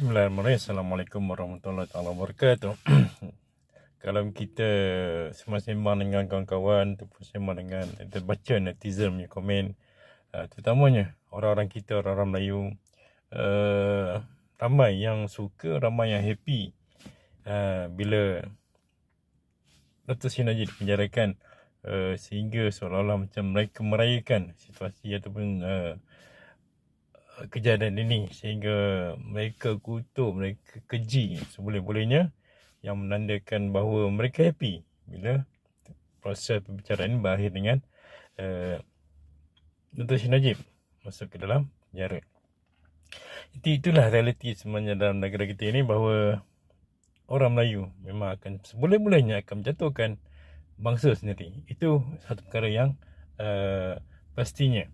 Bismillahirrahmanirrahim. Assalamualaikum warahmatullahi wabarakatuh. Kalau kita sembang-sembang dengan kawan-kawan ataupun sembang dengan terbaca netizen punya komen uh, terutamanya orang-orang kita, orang-orang Melayu uh, ramai yang suka, ramai yang happy uh, bila Dr. Sinaji dipenjarakan uh, sehingga seolah-olah macam mereka merayakan situasi ataupun uh, kejadian ini sehingga mereka kutuk mereka keji seboleh-bolehnya yang menandakan bahawa mereka happy bila proses pembicaraan ini berakhir dengan uh, eh, Dr. Syed masuk ke dalam penjara. Itu itulah realiti sebenarnya dalam negara kita ini bahawa orang Melayu memang akan seboleh-bolehnya akan menjatuhkan bangsa sendiri. Itu satu perkara yang uh, pastinya.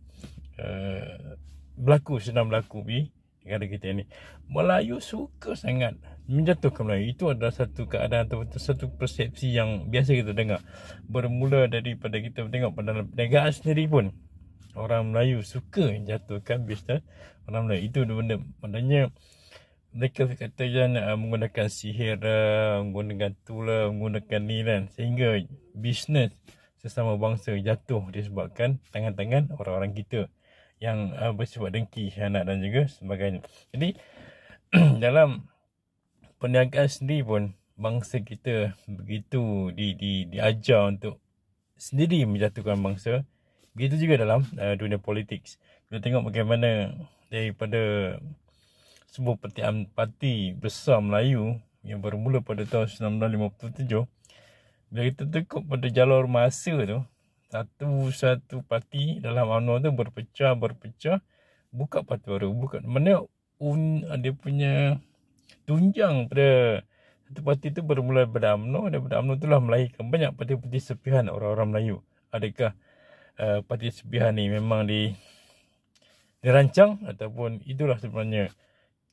Uh, berlaku sedang berlaku di negara kita ni Melayu suka sangat menjatuhkan Melayu itu adalah satu keadaan atau satu persepsi yang biasa kita dengar bermula daripada kita tengok pada negara sendiri pun orang Melayu suka menjatuhkan bisnes orang Melayu itu benda Padanya mereka kata yang uh, menggunakan sihir uh, menggunakan tula uh, menggunakan ni kan sehingga bisnes sesama bangsa jatuh disebabkan tangan-tangan orang-orang kita yang uh, bersifat dengki anak dan juga sebagainya. Jadi dalam perniagaan sendiri pun bangsa kita begitu di di diajar untuk sendiri menjatuhkan bangsa. Begitu juga dalam uh, dunia politik. Kita tengok bagaimana daripada sebuah parti, um, parti besar Melayu yang bermula pada tahun 1957 bila kita tengok pada jalur masa tu satu-satu parti dalam UMNO tu berpecah-berpecah buka parti baru bukan mana un, dia punya tunjang pada satu parti tu bermula daripada UMNO daripada UMNO tu lah melahirkan banyak parti-parti sepihan orang-orang Melayu adakah uh, parti sepihan ni memang di dirancang ataupun itulah sebenarnya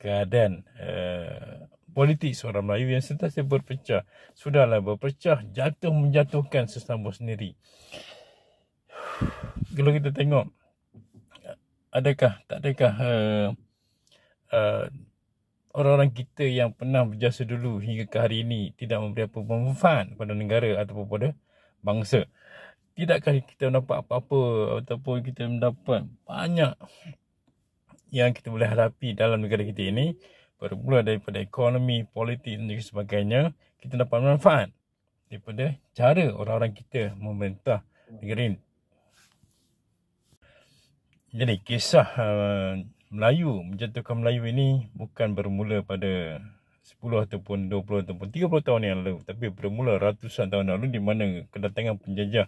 keadaan uh, politik seorang Melayu yang sentiasa berpecah sudahlah berpecah jatuh menjatuhkan sesama sendiri kalau kita tengok adakah tak adakah uh, eh, uh, eh, orang-orang kita yang pernah berjasa dulu hingga ke hari ini tidak memberi apa manfaat kepada negara ataupun kepada bangsa tidakkah kita mendapat apa-apa ataupun kita mendapat banyak yang kita boleh hadapi dalam negara kita ini bermula daripada ekonomi, politik dan juga sebagainya kita dapat manfaat daripada cara orang-orang kita memerintah negara ini jadi kisah uh, Melayu menjatuhkan Melayu ini bukan bermula pada 10 ataupun 20 ataupun 30 tahun yang lalu tapi bermula ratusan tahun lalu di mana kedatangan penjajah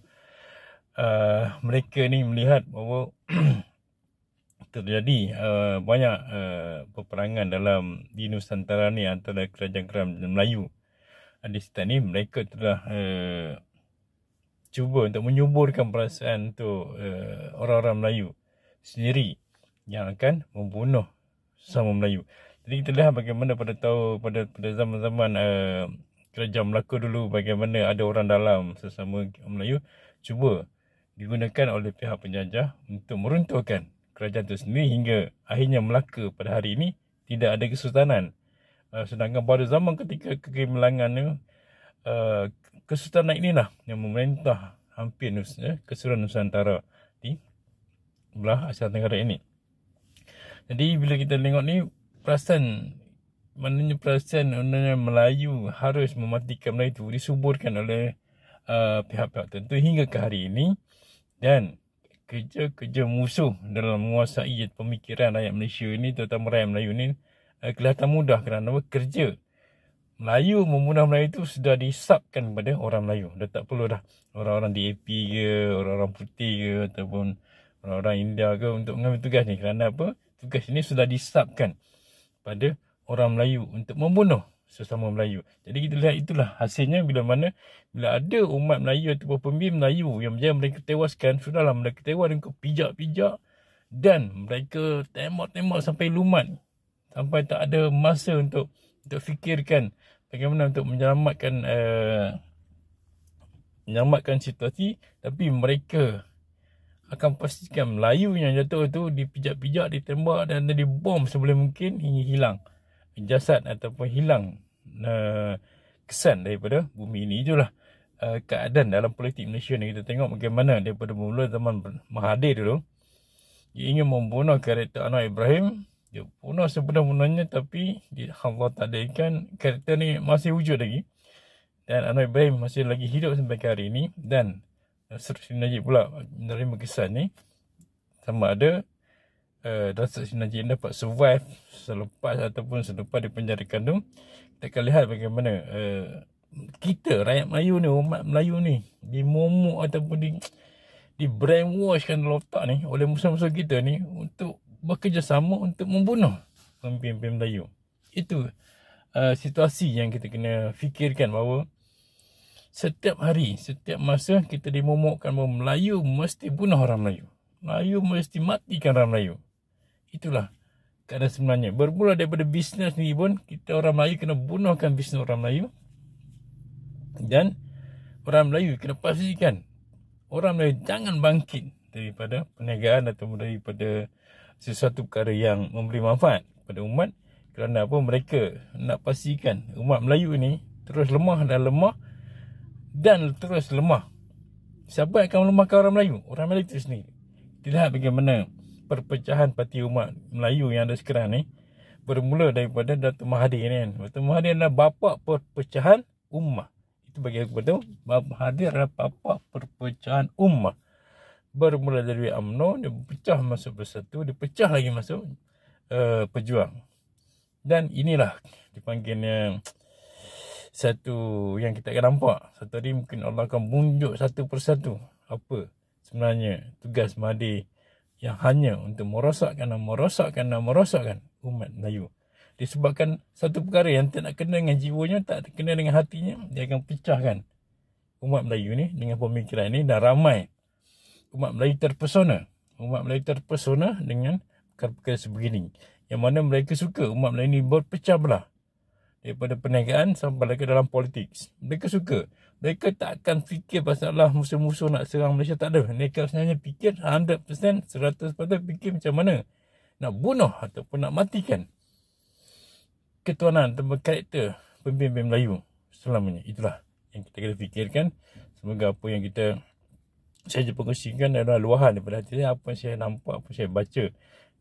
uh, mereka ni melihat bahawa terjadi uh, banyak uh, peperangan dalam di Nusantara ni antara kerajaan-kerajaan Melayu. Di sini ni mereka telah uh, cuba untuk menyuburkan perasaan untuk uh, orang-orang Melayu sendiri yang akan membunuh sama Melayu. Jadi kita lihat bagaimana pada tahu pada pada zaman-zaman uh, kerajaan Melaka dulu bagaimana ada orang dalam sesama Melayu cuba digunakan oleh pihak penjajah untuk meruntuhkan kerajaan itu sendiri hingga akhirnya Melaka pada hari ini tidak ada kesultanan. Uh, sedangkan pada zaman ketika kegemilangan ni, uh, eh, kesultanan inilah yang memerintah hampir keseluruhan Nusantara. Uh, belah Asia Tenggara ini. Jadi bila kita tengok ni perasan, maknanya perasaan maknanya Melayu harus mematikan Melayu itu disuburkan oleh uh, pihak-pihak tertentu hingga ke hari ini dan kerja-kerja musuh dalam menguasai pemikiran rakyat Malaysia ini terutama rakyat Melayu ini uh, kelihatan mudah kerana apa? kerja Melayu memudah Melayu itu sudah disapkan kepada orang Melayu. Dah tak perlu dah orang-orang DAP ke, orang-orang putih ke ataupun orang-orang India ke untuk mengambil tugas ni kerana apa? Tugas ini sudah disabkan pada orang Melayu untuk membunuh sesama Melayu. Jadi kita lihat itulah hasilnya bila mana bila ada umat Melayu atau pemimpin Melayu yang berjaya mereka tewaskan, sudahlah mereka tewas dengan pijak-pijak dan mereka tembak-tembak sampai lumat sampai tak ada masa untuk untuk fikirkan bagaimana untuk menyelamatkan uh, menyelamatkan situasi tapi mereka akan pastikan Melayu yang jatuh tu dipijak-pijak, ditembak dan dibom sebelum mungkin hingga hilang jasad ataupun hilang eh, kesan daripada bumi ini itulah eh, keadaan dalam politik Malaysia ni kita tengok bagaimana daripada mula zaman Mahathir dulu dia ingin membunuh karakter Anwar Ibrahim dia bunuh sebenar-benarnya tapi Allah tak ada ikan karakter ni masih wujud lagi dan Anwar Ibrahim masih lagi hidup sampai hari ini dan Nasruddin Najib pula menerima kesan ni sama ada uh, eh, Nasruddin Najib dapat survive selepas ataupun selepas di dipenjarakan tu kita akan lihat bagaimana uh, kita rakyat Melayu ni umat Melayu ni di dimomok ataupun di di brainwashkan dalam otak ni oleh musuh-musuh kita ni untuk bekerjasama untuk membunuh pemimpin-pemimpin Melayu itu uh, situasi yang kita kena fikirkan bahawa setiap hari, setiap masa kita dimomokkan bahawa Melayu mesti bunuh orang Melayu. Melayu mesti matikan orang Melayu. Itulah keadaan sebenarnya. Bermula daripada bisnes ni pun, kita orang Melayu kena bunuhkan bisnes orang Melayu. Dan orang Melayu kena pastikan orang Melayu jangan bangkit daripada perniagaan atau daripada sesuatu perkara yang memberi manfaat kepada umat kerana apa mereka nak pastikan umat Melayu ni terus lemah dan lemah dan terus lemah. Siapa yang akan melemahkan orang Melayu? Orang Melayu terus ni. Tidak bagaimana perpecahan parti umat Melayu yang ada sekarang ni bermula daripada Datuk Mahathir ni kan. Datuk Mahathir adalah bapa perpecahan umat. Itu bagi aku betul. Bapa Mahathir adalah bapa perpecahan umat. Bermula dari UMNO, dia pecah masuk bersatu, dia pecah lagi masuk uh, pejuang. Dan inilah dipanggilnya uh, satu yang kita akan nampak satu hari mungkin Allah akan munjuk satu persatu apa sebenarnya tugas Mahdi yang hanya untuk merosakkan dan merosakkan dan merosakkan umat Melayu disebabkan satu perkara yang tak kena dengan jiwanya tak kena dengan hatinya dia akan pecahkan umat Melayu ni dengan pemikiran ni dah ramai umat Melayu terpesona umat Melayu terpesona dengan perkara-perkara sebegini yang mana mereka suka umat Melayu ni berpecah belah daripada perniagaan sampai lagi dalam politik. Mereka suka. Mereka tak akan fikir pasal lah musuh-musuh nak serang Malaysia. Tak ada. Mereka sebenarnya fikir 100%, 100% fikir macam mana nak bunuh ataupun nak matikan ketuanan atau karakter pemimpin Melayu selamanya. Itulah yang kita kena fikirkan. Semoga apa yang kita saya juga pengusikan adalah luahan daripada hati apa yang saya nampak, apa yang saya baca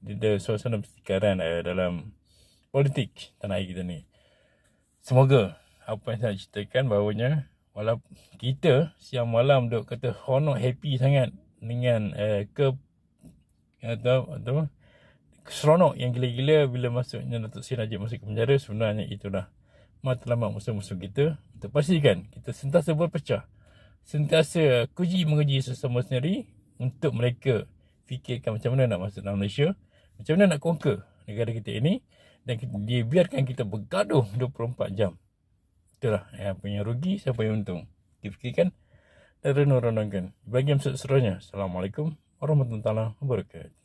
di suasana persekitaran eh, dalam politik tanah air kita ni. Semoga apa yang saya ceritakan bahawanya walaupun kita siang malam duk kata honok happy sangat dengan uh, ke atau atau seronok yang gila-gila bila masuknya Datuk Sri Najib masuk ke penjara sebenarnya itulah matlamat musuh-musuh kita untuk pastikan kita sentiasa berpecah sentiasa kuji menguji sesama sendiri untuk mereka fikirkan macam mana nak masuk dalam Malaysia macam mana nak conquer negara kita ini dan dia biarkan kita bergaduh 24 jam. Itulah yang punya rugi siapa yang untung. Fikirkan dan renung-renungkan. Bagi yang seterusnya. Assalamualaikum warahmatullahi wabarakatuh.